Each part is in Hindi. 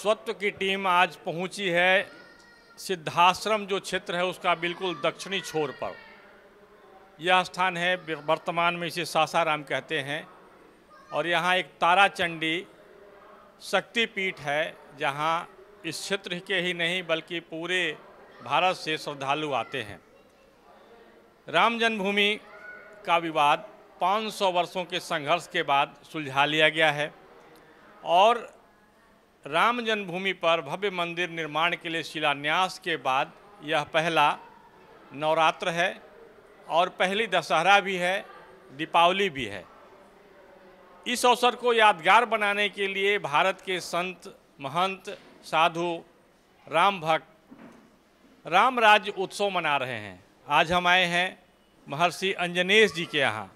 स्वत्व की टीम आज पहुंची है सिद्धाश्रम जो क्षेत्र है उसका बिल्कुल दक्षिणी छोर पर यह स्थान है वर्तमान में इसे सासाराम कहते हैं और यहाँ एक ताराचंडी शक्तिपीठ है जहाँ इस क्षेत्र के ही नहीं बल्कि पूरे भारत से श्रद्धालु आते हैं राम जन्मभूमि का विवाद 500 वर्षों के संघर्ष के बाद सुलझा लिया गया है और राम जन्मभूमि पर भव्य मंदिर निर्माण के लिए शिलान्यास के बाद यह पहला नवरात्र है और पहली दशहरा भी है दीपावली भी है इस अवसर को यादगार बनाने के लिए भारत के संत महंत साधु राम भक्त राम राज्य उत्सव मना रहे हैं आज हम आए हैं महर्षि अंजनेश जी के यहाँ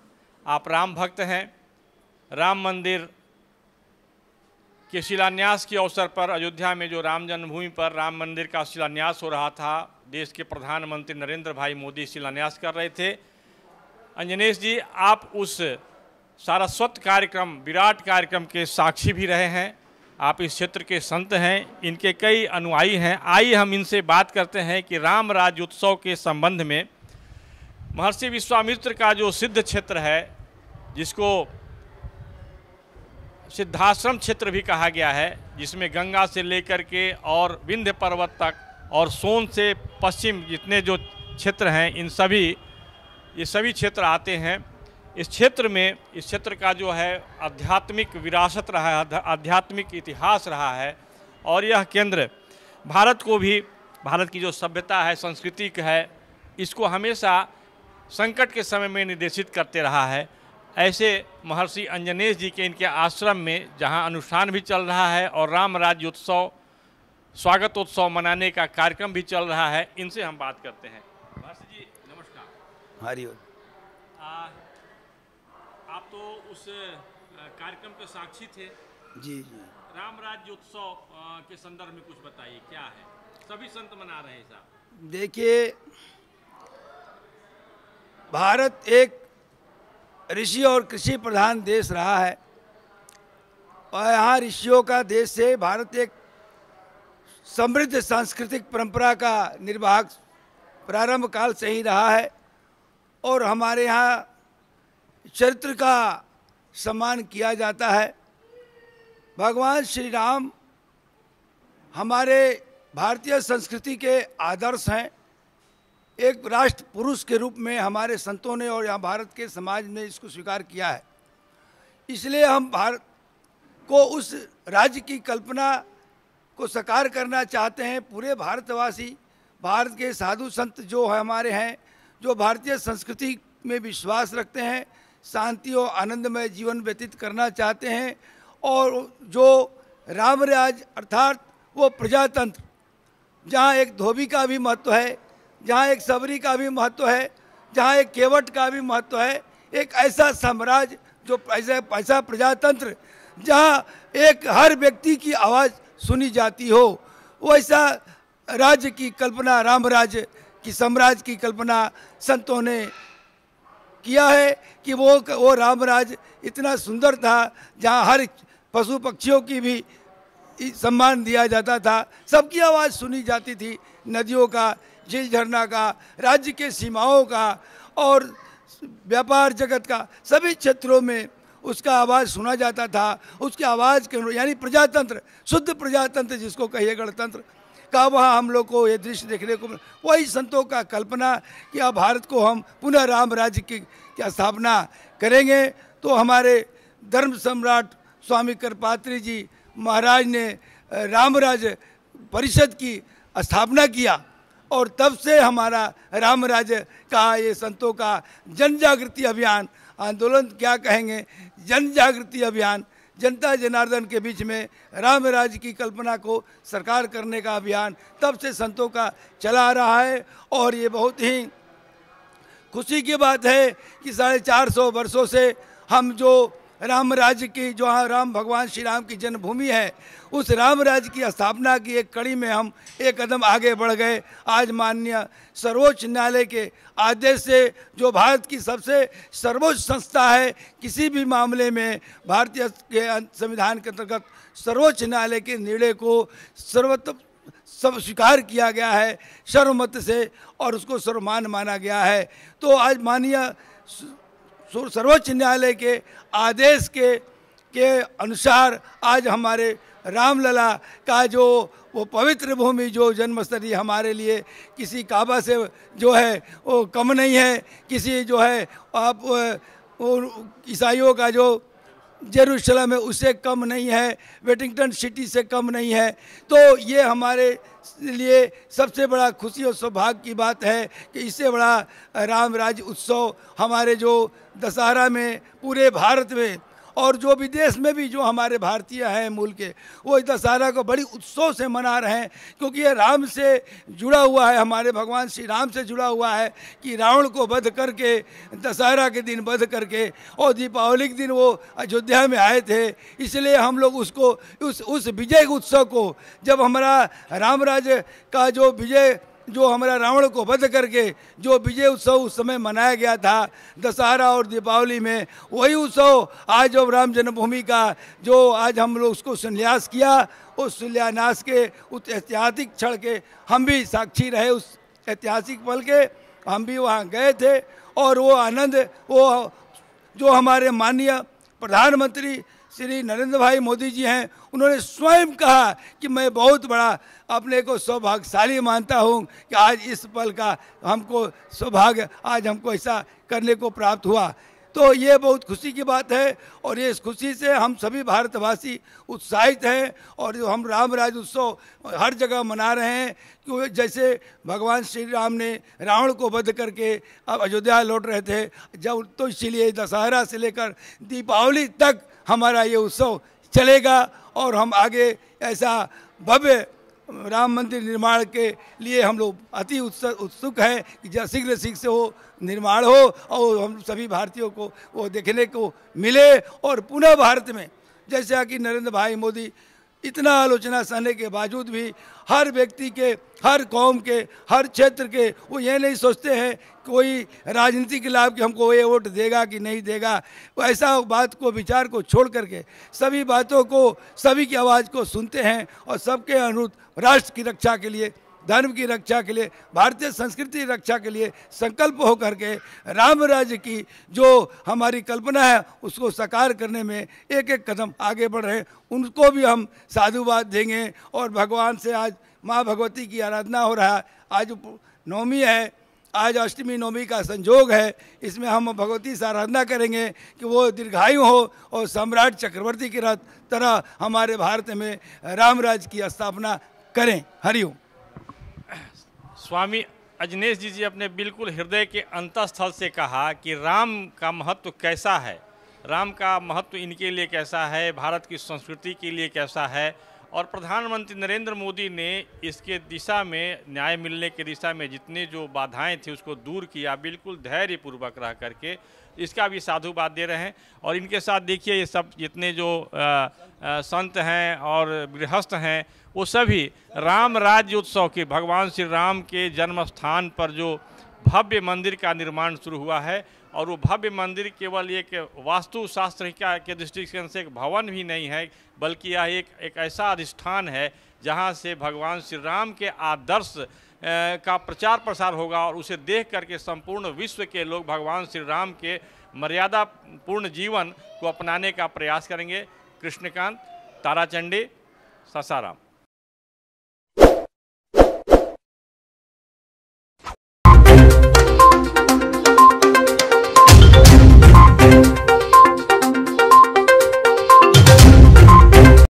आप राम भक्त हैं राम मंदिर के शिलान्यास के अवसर पर अयोध्या में जो राम जन्मभूमि पर राम मंदिर का शिलान्यास हो रहा था देश के प्रधानमंत्री नरेंद्र भाई मोदी शिलान्यास कर रहे थे अंजनेश जी आप उस सारस्वत कार्यक्रम विराट कार्यक्रम के साक्षी भी रहे हैं आप इस क्षेत्र के संत हैं इनके कई अनुयायी हैं आइए हम इनसे बात करते हैं कि राम राज्योत्सव के संबंध में महर्षि विश्वामित्र का जो सिद्ध क्षेत्र है जिसको सिद्धाश्रम क्षेत्र भी कहा गया है जिसमें गंगा से लेकर के और विंध्य पर्वत तक और सोन से पश्चिम जितने जो क्षेत्र हैं इन सभी ये सभी क्षेत्र आते हैं इस क्षेत्र में इस क्षेत्र का जो है आध्यात्मिक विरासत रहा है आध्यात्मिक इतिहास रहा है और यह केंद्र भारत को भी भारत की जो सभ्यता है संस्कृति है इसको हमेशा संकट के समय में निर्देशित करते रहा है ऐसे महर्षि अंजनेश जी के इनके आश्रम में जहां अनुष्ठान भी चल रहा है और राम राज्योत्सव उत्सव मनाने का कार्यक्रम भी चल रहा है इनसे हम बात करते हैं महर्षि जी नमस्कार हरिओम आप तो उस कार्यक्रम के साक्षी थे जी जी राम राज्योत्सव के संदर्भ में कुछ बताइए क्या है सभी संत मना रहे हैं साहब देखिए भारत एक ऋषि और कृषि प्रधान देश रहा है और यहाँ ऋषियों का देश से भारत एक समृद्ध सांस्कृतिक परंपरा का निर्वाह प्रारंभ काल से ही रहा है और हमारे यहाँ चरित्र का सम्मान किया जाता है भगवान श्री राम हमारे भारतीय संस्कृति के आदर्श हैं एक राष्ट्र पुरुष के रूप में हमारे संतों ने और यहाँ भारत के समाज ने इसको स्वीकार किया है इसलिए हम भारत को उस राज्य की कल्पना को साकार करना चाहते हैं पूरे भारतवासी भारत के साधु संत जो है हमारे हैं जो भारतीय संस्कृति में विश्वास रखते हैं शांति और आनंदमय जीवन व्यतीत करना चाहते हैं और जो रामराज अर्थात वो प्रजातंत्र जहाँ एक धोबी का भी महत्व है जहाँ एक सबरी का भी महत्व है जहाँ एक केवट का भी महत्व है एक ऐसा साम्राज्य जो ऐसा ऐसा प्रजातंत्र जहाँ एक हर व्यक्ति की आवाज़ सुनी जाती हो वैसा राज्य की कल्पना राम राज्य की साम्राज्य की कल्पना संतों ने किया है कि वो वो रामराज इतना सुंदर था जहाँ हर पशु पक्षियों की भी सम्मान दिया जाता था सबकी आवाज़ सुनी जाती थी नदियों का झील झरना का राज्य के सीमाओं का और व्यापार जगत का सभी क्षेत्रों में उसका आवाज़ सुना जाता था उसकी आवाज़ के यानी प्रजातंत्र शुद्ध प्रजातंत्र जिसको कहिए गणतंत्र का वहाँ हम लोग को ये दृश्य देखने को वही संतों का कल्पना कि अब भारत को हम पुनः राम राज्य की, क्या स्थापना करेंगे तो हमारे धर्म सम्राट स्वामी कृपात्री जी महाराज ने राम राज्य परिषद की स्थापना किया और तब से हमारा राम राज्य का ये संतों का जन जागृति अभियान आंदोलन क्या कहेंगे जन जागृति अभियान जनता जनार्दन के बीच में राम राज की कल्पना को सरकार करने का अभियान तब से संतों का चला रहा है और ये बहुत ही खुशी की बात है कि साढ़े चार सौ वर्षों से हम जो राम राज्य की जो हाँ राम भगवान श्री राम की जन्मभूमि है उस राम राज्य की स्थापना की एक कड़ी में हम एक कदम आगे बढ़ गए आज माननीय सर्वोच्च न्यायालय के आदेश से जो भारत की सबसे सर्वोच्च संस्था है किसी भी मामले में भारतीय के संविधान के अंतर्गत सर्वोच्च न्यायालय के निर्णय को सर्वोत्तम सब स्वीकार किया गया है सर्वमत से और उसको सर्वमान माना गया है तो आज माननीय सर्वोच्च न्यायालय के आदेश के के अनुसार आज हमारे रामलला का जो वो पवित्र भूमि जो जन्मस्थली हमारे लिए किसी काबा से जो है वो कम नहीं है किसी जो है आप ईसाइयों का जो जेरूशलम है उससे कम नहीं है वेटिंगटन सिटी से कम नहीं है तो ये हमारे लिए सबसे बड़ा खुशी और सौभाग्य की बात है कि इससे बड़ा राम राज्य उत्सव हमारे जो दशहरा में पूरे भारत में और जो विदेश में भी जो हमारे भारतीय हैं मूल के वो इस दशहरा को बड़ी उत्सव से मना रहे हैं क्योंकि ये राम से जुड़ा हुआ है हमारे भगवान श्री राम से जुड़ा हुआ है कि रावण को वध करके दशहरा के दिन वध करके और दीपावली के दिन वो अयोध्या में आए थे इसलिए हम लोग उसको उस उस विजय उत्सव को जब हमारा राम का जो विजय जो हमारा रावण को वध करके जो विजय उत्सव उस समय मनाया गया था दशहरा और दीपावली में वही उत्सव आज जो राम जन्मभूमि का जो आज हम लोग उसको संन्यास किया उस शिलान्यास के उस ऐतिहासिक क्षण के हम भी साक्षी रहे उस ऐतिहासिक पल के हम भी वहाँ गए थे और वो आनंद वो जो हमारे माननीय प्रधानमंत्री श्री नरेंद्र भाई मोदी जी हैं उन्होंने स्वयं कहा कि मैं बहुत बड़ा अपने को सौभाग्यशाली मानता हूं कि आज इस पल का हमको सौभाग्य आज हमको ऐसा करने को प्राप्त हुआ तो ये बहुत खुशी की बात है और ये इस खुशी से हम सभी भारतवासी उत्साहित हैं और जो हम राम राज उत्सव हर जगह मना रहे हैं क्योंकि जैसे भगवान श्री राम ने रावण को वध करके अब अयोध्या लौट रहे थे जब तो इसीलिए दशहरा से लेकर दीपावली तक हमारा ये उत्सव चलेगा और हम आगे ऐसा भव्य राम मंदिर निर्माण के लिए हम लोग अति उत्सुक हैं कि जहाँ शीघ्र शीघ्र से हो निर्माण हो और हम सभी भारतीयों को वो देखने को मिले और पुनः भारत में जैसा कि नरेंद्र भाई मोदी इतना आलोचना सहने के बावजूद भी हर व्यक्ति के हर कौम के हर क्षेत्र के वो ये नहीं सोचते हैं कोई राजनीति के लाभ कि हमको ये वोट देगा कि नहीं देगा वो ऐसा बात को विचार को छोड़ करके सभी बातों को सभी की आवाज़ को सुनते हैं और सबके अनुरूप राष्ट्र की रक्षा के लिए धर्म की रक्षा के लिए भारतीय संस्कृति रक्षा के लिए संकल्प होकर के राम राज्य की जो हमारी कल्पना है उसको साकार करने में एक एक कदम आगे बढ़ रहे उनको भी हम साधुवाद देंगे और भगवान से आज माँ भगवती की आराधना हो रहा है आज नवमी है आज अष्टमी नवमी का संजोग है इसमें हम भगवती से आराधना करेंगे कि वो दीर्घायु हो और सम्राट चक्रवर्ती की तरह हमारे भारत में रामराज की स्थापना करें हरिओम स्वामी अजनेश जी जी अपने बिल्कुल हृदय के अंतस्थल से कहा कि राम का महत्व कैसा है राम का महत्व इनके लिए कैसा है भारत की संस्कृति के लिए कैसा है और प्रधानमंत्री नरेंद्र मोदी ने इसके दिशा में न्याय मिलने के दिशा में जितने जो बाधाएं थी उसको दूर किया बिल्कुल धैर्यपूर्वक रह करके इसका भी साधुवाद दे रहे हैं और इनके साथ देखिए ये सब जितने जो आ, आ, संत हैं और गृहस्थ हैं वो सभी राम राज्य उत्सव के भगवान श्री राम के जन्म स्थान पर जो भव्य मंदिर का निर्माण शुरू हुआ है और वो भव्य मंदिर केवल एक वास्तुशास्त्र के दृष्टिकोण से एक भवन भी नहीं है बल्कि यह एक एक ऐसा अधिष्ठान है जहाँ से भगवान श्री राम के आदर्श का प्रचार प्रसार होगा और उसे देख करके संपूर्ण विश्व के लोग भगवान श्री राम के मर्यादा पूर्ण जीवन को अपनाने का प्रयास करेंगे कृष्णकांत ताराचंडी सासाराम